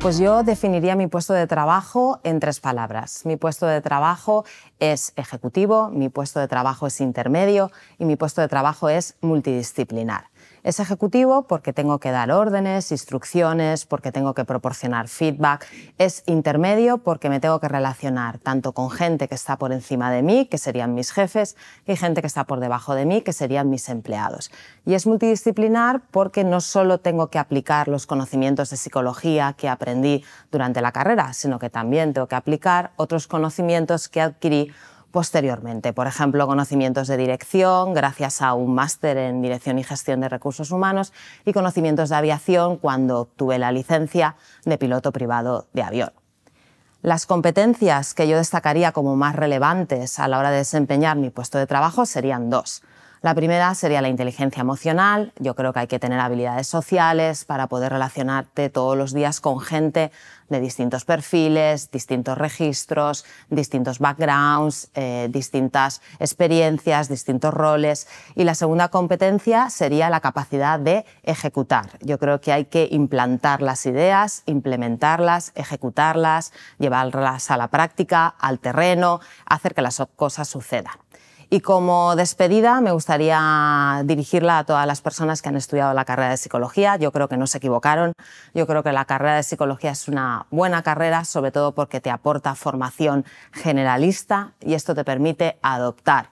Pues yo definiría mi puesto de trabajo en tres palabras. Mi puesto de trabajo es ejecutivo, mi puesto de trabajo es intermedio y mi puesto de trabajo es multidisciplinar es ejecutivo porque tengo que dar órdenes, instrucciones, porque tengo que proporcionar feedback. Es intermedio porque me tengo que relacionar tanto con gente que está por encima de mí, que serían mis jefes, y gente que está por debajo de mí, que serían mis empleados. Y es multidisciplinar porque no solo tengo que aplicar los conocimientos de psicología que aprendí durante la carrera, sino que también tengo que aplicar otros conocimientos que adquirí posteriormente. Por ejemplo, conocimientos de dirección, gracias a un máster en dirección y gestión de recursos humanos, y conocimientos de aviación cuando obtuve la licencia de piloto privado de avión. Las competencias que yo destacaría como más relevantes a la hora de desempeñar mi puesto de trabajo serían dos. La primera sería la inteligencia emocional. Yo creo que hay que tener habilidades sociales para poder relacionarte todos los días con gente de distintos perfiles, distintos registros, distintos backgrounds, eh, distintas experiencias, distintos roles. Y la segunda competencia sería la capacidad de ejecutar. Yo creo que hay que implantar las ideas, implementarlas, ejecutarlas, llevarlas a la práctica, al terreno, hacer que las cosas sucedan. Y como despedida me gustaría dirigirla a todas las personas que han estudiado la carrera de psicología. Yo creo que no se equivocaron. Yo creo que la carrera de psicología es una buena carrera, sobre todo porque te aporta formación generalista y esto te permite adoptar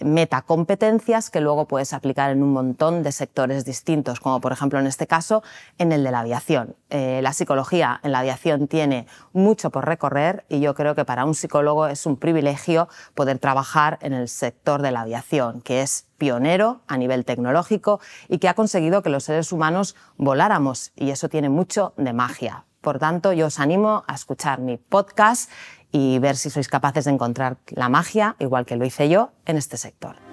metacompetencias que luego puedes aplicar en un montón de sectores distintos, como por ejemplo en este caso en el de la aviación. Eh, la psicología en la aviación tiene mucho por recorrer y yo creo que para un psicólogo es un privilegio poder trabajar en el sector de la aviación, que es pionero a nivel tecnológico y que ha conseguido que los seres humanos voláramos y eso tiene mucho de magia. Por tanto, yo os animo a escuchar mi podcast y ver si sois capaces de encontrar la magia, igual que lo hice yo, en este sector.